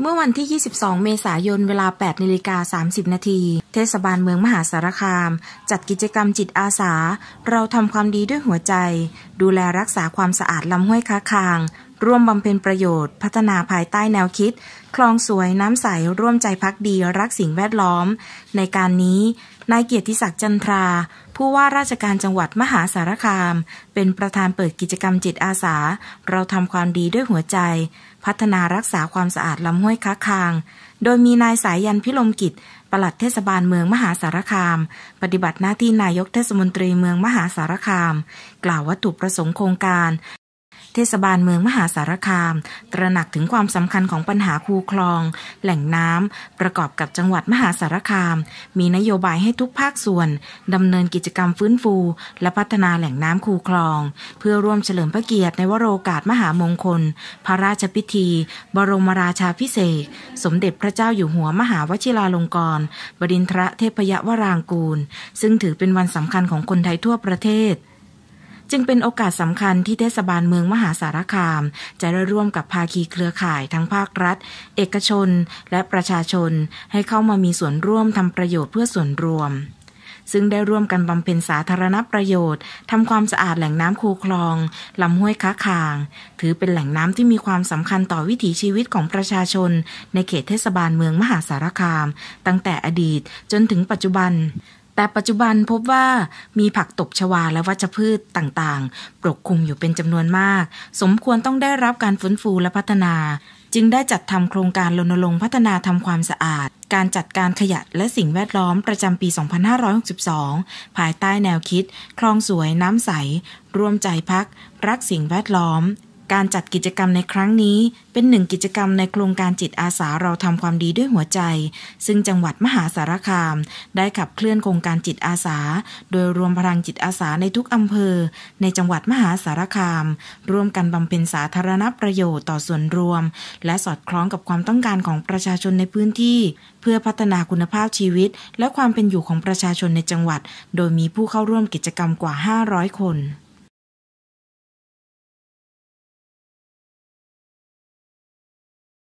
เมื่อวันที่ 22 เมษายน เวลา 8นาฬิกา30 นาทีเทศบาลเมืองมหาสารคาม จัดกิจกรรมจิตอาสา เราทำความดีด้วยหัวใจ ดูแลรักษาความสะอาดลำห้วยค้าคางร่วมบำเพ็ญประโยชน์ พัฒนาภายใต้แนวคิด คลองสวยน้ำใส ร่วมใจพักดีรักสิ่งแวดล้อม ในการนี้ นายเกียรติศักดิ์จันทรา ผู้ว่าราชการจังหวัดมหาสารคาม เป็นประธานเปิดกิจกรรมจิตอาสา เราทำความดีด้วยหัวใจ พัฒนารักษาความสะอาดลำห้วยค้าคาง โดยมีนายสายยันพิลมกิจ ปลัดเทศบาลเมืองมหาสารคาม ปฏิบัติหน้าที่นายกเทศมนตรีเมืองมหาสารคาม กล่าววัตถุประสงค์โครงการเทศบาลเมืองมหาสารคาม ตระหนักถึงความสำคัญของปัญหาคูคลอง แหล่งน้ำประกอบกับจังหวัดมหาสารคาม มีนโยบายให้ทุกภาคส่วนดำเนินกิจกรรมฟื้นฟู และพัฒนาแหล่งน้ำคูคลอง เพื่อร่วมเฉลิมพระเกียรติในวโรกาสมหามงคล พระราชพิธี บรมราชาพิเศษ สมเด็จพระเจ้าอยู่หัวมหาวชิราลงกรณบดินทรเทพยวรางกูล ซึ่งถือเป็นวันสำคัญของคนไทยทั่วประเทศจึงเป็นโอกาสสำคัญที่เทศบาลเมืองมหาสารคาม จะได้ร่วมกับภาคีเครือข่ายทั้งภาครัฐ เอกชนและประชาชนให้เข้ามามีส่วนร่วมทำประโยชน์เพื่อส่วนรวม ซึ่งได้ร่วมกันบำเพ็ญสาธารณประโยชน์ทำความสะอาดแหล่งน้ำคูคลองลำห้วยค้าคาง ถือเป็นแหล่งน้ำที่มีความสำคัญต่อวิถีชีวิตของประชาชน ในเขตเทศบาลเมืองมหาสารคาม ตั้งแต่อดีตจนถึงปัจจุบันแต่ปัจจุบันพบว่ามีผักตบชวาและวัชพืชต่างๆปกคลุมอยู่เป็นจำนวนมาก สมควรต้องได้รับการฟื้นฟูและพัฒนา จึงได้จัดทำโครงการรณรงค์พัฒนาทำความสะอาด การจัดการขยะและสิ่งแวดล้อมประจำปี 2562 ภายใต้แนวคิด คลองสวยน้ำใส ร่วมใจพัก รักสิ่งแวดล้อมการจัดกิจกรรมในครั้งนี้เป็นหนึ่งกิจกรรมในโครงการจิตอาสาเราทำความดีด้วยหัวใจ ซึ่งจังหวัดมหาสารคามได้ขับเคลื่อนโครงการจิตอาสาโดยรวมพลังจิตอาสาในทุกอำเภอในจังหวัดมหาสารคามร่วมกันบำเพ็ญสาธารณประโยชน์ต่อส่วนรวมและสอดคล้องกับความต้องการของประชาชนในพื้นที่เพื่อพัฒนาคุณภาพชีวิตและความเป็นอยู่ของประชาชนในจังหวัดโดยมีผู้เข้าร่วมกิจกรรมกว่า500คน